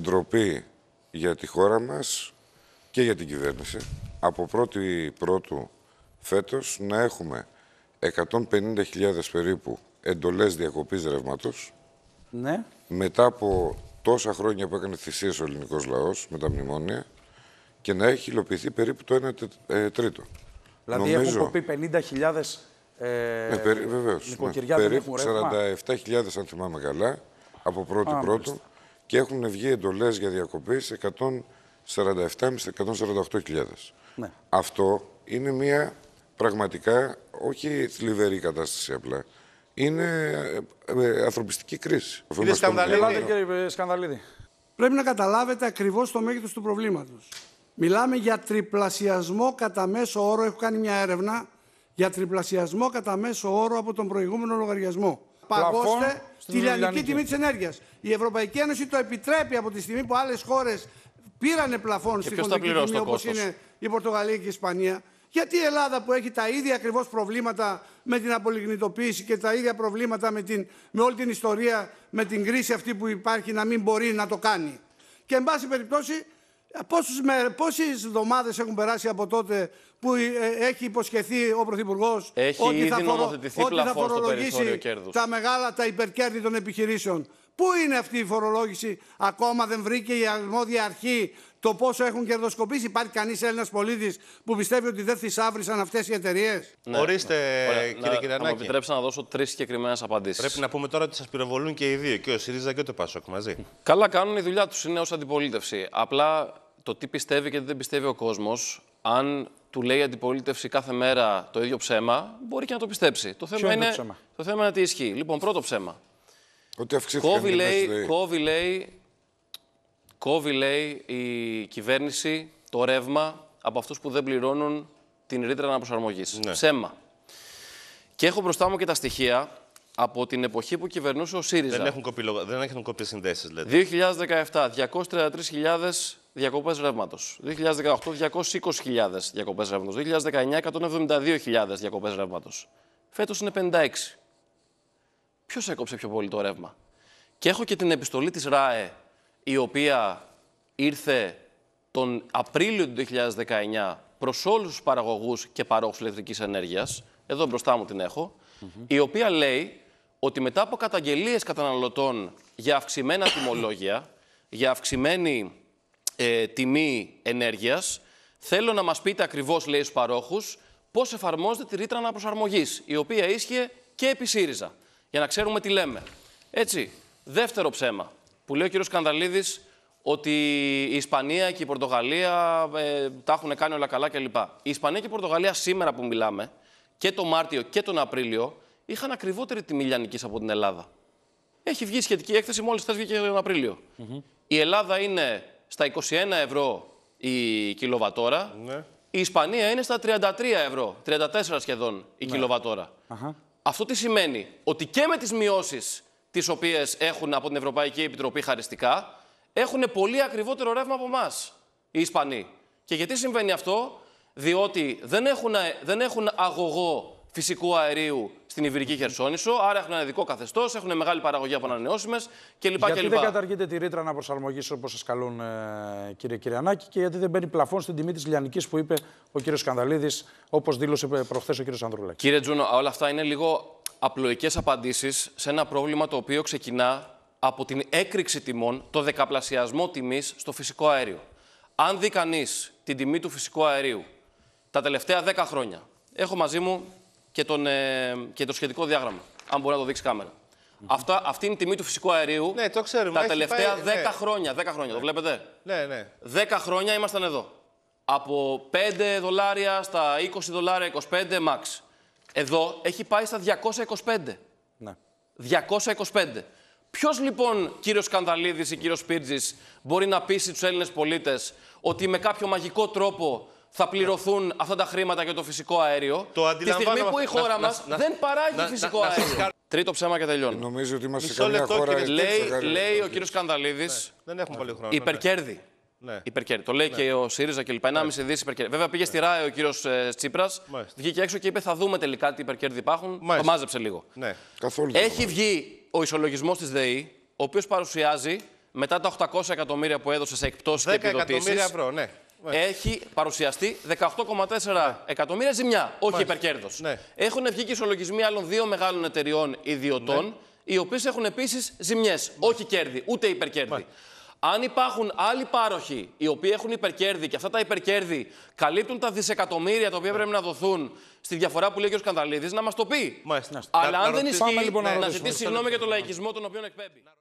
ντροπή για τη χώρα μας και για την κυβέρνηση από 1η Πρώτου φέτος να έχουμε 150.000 περίπου εντολές διακοπής ρεύματος ναι. μετά από τόσα χρόνια που έκανε θυσίες ο ελληνικός λαός με τα μνημόνια και να έχει υλοποιηθεί περίπου το 1 ε, τρίτο. Δηλαδή Νομίζω... έχουν κοπεί 50.000 ε, ναι, ναι. περίπου 47.000 αν θυμάμαι καλά από πρώτη πρώτου και έχουν βγει εντολές για διακοπες 147000 147.500-148.000. Ναι. Αυτό είναι μια πραγματικά όχι θλιβερή κατάσταση απλά. Είναι ε, ε, ανθρωπιστική κρίση. Κύριε Σκανδαλίδη, κύριε Σκανδαλίδη. Πρέπει να καταλάβετε ακριβώς το μέγεθος του προβλήματος. Μιλάμε για τριπλασιασμό κατά μέσο όρο, έχω κάνει μια έρευνα, για τριπλασιασμό κατά μέσο όρο από τον προηγούμενο λογαριασμό παγώστε τη λιανική τιμή της ενέργειας. Η Ευρωπαϊκή Ένωση το επιτρέπει από τη στιγμή που άλλες χώρες πήραν πλαφόν στην κοντική τιμή, όπω είναι η Πορτογαλία και η Ισπανία. Γιατί η Ελλάδα που έχει τα ίδια ακριβώς προβλήματα με την απολιγνητοποίηση και τα ίδια προβλήματα με, την, με όλη την ιστορία, με την κρίση αυτή που υπάρχει, να μην μπορεί να το κάνει. Και εν πάση περιπτώσει, πόσες εβδομάδες έχουν περάσει από τότε που ε, έχει υποσχεθεί ο Πρωθυπουργός ότι θα, φορο... ότι θα φορολογήσει τα μεγάλα, τα υπερκέρδη των επιχειρήσεων. Πού είναι αυτή η φορολόγηση, ακόμα δεν βρήκε η αρμόδια αρχή το πόσο έχουν κερδοσκοπήσει. Υπάρχει κανείς Έλληνας πολίτης που πιστεύει ότι δεν θησάβρισαν αυτές οι εταιρείες. Ναι. Ορίστε, ναι. Ωραία, κύριε να, Κυριανάκη. Να μου επιτρέψετε να δώσω τρεις συγκεκριμένες απαντήσεις. Πρέπει να πούμε τώρα ότι σας πυροβολούν και οι δύο, και ο ΣΥΡΙΖΑ και το ΠΑΣΟΚ μαζί. Καλά κάνουν η δουλειά τους, είναι ως αντιπολίτευση. Απλά το τι πιστεύει και τι δεν πιστεύει ο κόσμος, αν του λέει η αντιπολίτευση κάθε μέρα το ίδιο ψέμα, μπορεί και να το πιστέψει. Το θέμα, είναι, το, θέμα είναι τι ισχύει. Λοιπόν, πρώτο ψέμα. Ότι κόβει λέει, δηλαδή. κόβει, λέει, κόβει, λέει, η κυβέρνηση το ρεύμα από αυτούς που δεν πληρώνουν την ρήτρα αναπροσαρμογής. Ναι. Ψέμα. Και έχω μπροστά μου και τα στοιχεία από την εποχή που κυβερνούσε ο ΣΥΡΙΖΑ. Δεν έχουν κοπεί, δεν συνδέσεις, λέτε. 2017, 233.000 διακοπές ρεύματος. 2018 220.000 διακοπές ρεύματος. 2019 172.000 διακοπές ρεύματος. Φέτος είναι 56. Ποιος έκοψε πιο πολύ το ρεύμα. Και έχω και την επιστολή της ΡΑΕ, η οποία ήρθε τον Απρίλιο του 2019 προς όλους τους παραγωγούς και παρόχους ηλεκτρικής ενέργειας. Εδώ μπροστά μου την έχω. Η οποία λέει ότι μετά από καταγγελίες καταναλωτών για αυξημένα τιμολόγια, για αυξημένη ε, τιμή ενέργειας, θέλω να μας πείτε ακριβώς, λέει στους παρόχους, πώς εφαρμόζεται τη ρήτρα αναπροσαρμογής, η οποία ίσχυε και επί ΣΥΡΙΖΑ, για να ξέρουμε τι λέμε. Έτσι, δεύτερο ψέμα που λέει ο κύριος Κανδαλίδης ότι η Ισπανία και η Πορτογαλία ε, τα έχουν κάνει όλα καλά κλπ. Η Ισπανία και η Πορτογαλία σήμερα που μιλάμε, και το Μάρτιο και τον Απρίλιο, είχαν ακριβότερη τιμή λιανικής από την Ελλάδα. Έχει βγει σχετική έκθεση μόλις βγήκε τον Απρίλιο. Η Ελλάδα είναι στα 21 ευρώ η κιλοβατόρα. Ναι. Η Ισπανία είναι στα 33 ευρώ, 34 σχεδόν η ναι. κιλοβατόρα. Αυτό τι σημαίνει, ότι και με τις μειώσεις τις οποίες έχουν από την Ευρωπαϊκή Επιτροπή χαριστικά, έχουν πολύ ακριβότερο ρεύμα από εμάς οι Ισπανοί. Και γιατί συμβαίνει αυτό, διότι δεν έχουν, δεν έχουν αγωγό φυσικού αερίου στην Ιβυρική Χερσόνησο. Άρα έχουν ένα ειδικό καθεστώς, έχουν μεγάλη παραγωγή από ανανεώσιμες κλπ. Γιατί κλπ. δεν καταργείται τη ρήτρα να προσαρμογήσει όπως σας καλούν, ε, κύριε Κυριανάκη, και γιατί δεν μπαίνει πλαφόν στην τιμή της Λιανικής που είπε ο κύριος Σκανδαλίδης, όπως δήλωσε προχθές ο κύριος Ανδρουλάκης. Κύριε Τζούνο, όλα αυτά είναι λίγο απλοϊκές απαντήσεις σε ένα πρόβλημα το οποίο ξεκινά από την έκρηξη τιμών, το δεκαπλασιασμό τιμής στο φυσικό αέριο. Αν δει κανείς την τιμή του φυσικού αερίου τα τελευταία 10 χρόνια, έχω μαζί μου και, τον, ε, το σχετικό διάγραμμα. Αν μπορεί να το δείξει κάμερα. Αυτά, αυτή είναι η τιμή του φυσικού αερίου ναι, το ξέρουμε, τα τελευταία πάει, 10 ναι. χρόνια. 10 χρόνια, το βλέπετε. Ναι, ναι. 10 χρόνια ήμασταν εδώ. Από 5 δολάρια στα 20 δολάρια, 25 max. Εδώ έχει πάει στα 225. Ναι. 225. Ποιος λοιπόν, κύριος Κανδαλίδη ή κύριος Πίρτζη, μπορεί να πείσει τους Έλληνες πολίτες ότι με κάποιο μαγικό τρόπο θα πληρωθούν αυτά τα χρήματα για το φυσικό αέριο. Το τη στιγμή που η χώρα μα δεν παράγει να, φυσικό να, αέριο. Να, Τρίτο ψέμα και τελειώνω. Νομίζω ότι είμαστε σε καλή χώρα... Λέει, λέει ο κύριος Κανδαλίδη. Ναι, ναι, δεν έχουμε πολύ χρόνο. Ναι. Υπερκέρδη. Ναι. Υπερκέρδη. Το λέει ναι. και ο ΣΥΡΙΖΑ λοιπά, 1,5 δις υπερκέρδη. Βέβαια πήγε ναι. στη ΡΑΕ ο κύριος ε, Τσίπρας, βγήκε έξω και είπε θα δούμε τελικά τι υπερκέρδη υπάρχουν. Το μάζεψε λίγο. Ναι. Καθόλου Έχει βγει ο ισολογισμός της ΔΕΗ, ο οποίος παρουσιάζει μετά τα 800 εκατομμύρια που έδωσε σε εκπτώσεις και επιδοτήσεις. ευρώ, ναι έχει παρουσιαστεί 18,4 εκατομμύρια ζημιά, όχι υπερκέρδος. Ναι. Έχουν βγει ισολογισμοί άλλων δύο μεγάλων εταιριών ιδιωτών, ναι. οι οποίες έχουν επίσης ζημιές, ναι. όχι κέρδη, ούτε υπερκέρδη. Αν υπάρχουν άλλοι πάροχοι οι οποίοι έχουν υπερκέρδη και αυτά τα υπερκέρδη καλύπτουν τα δισεκατομμύρια τα οποία πρέπει να δοθούν στη διαφορά που λέει και ο Σκανδαλίδης, να μας το πει. Αλλά αν δεν ισχύει, λοιπόν να, να, να ζητήσει συγγνώμη για τον λαϊκισμό τον οποίο εκπέμπει.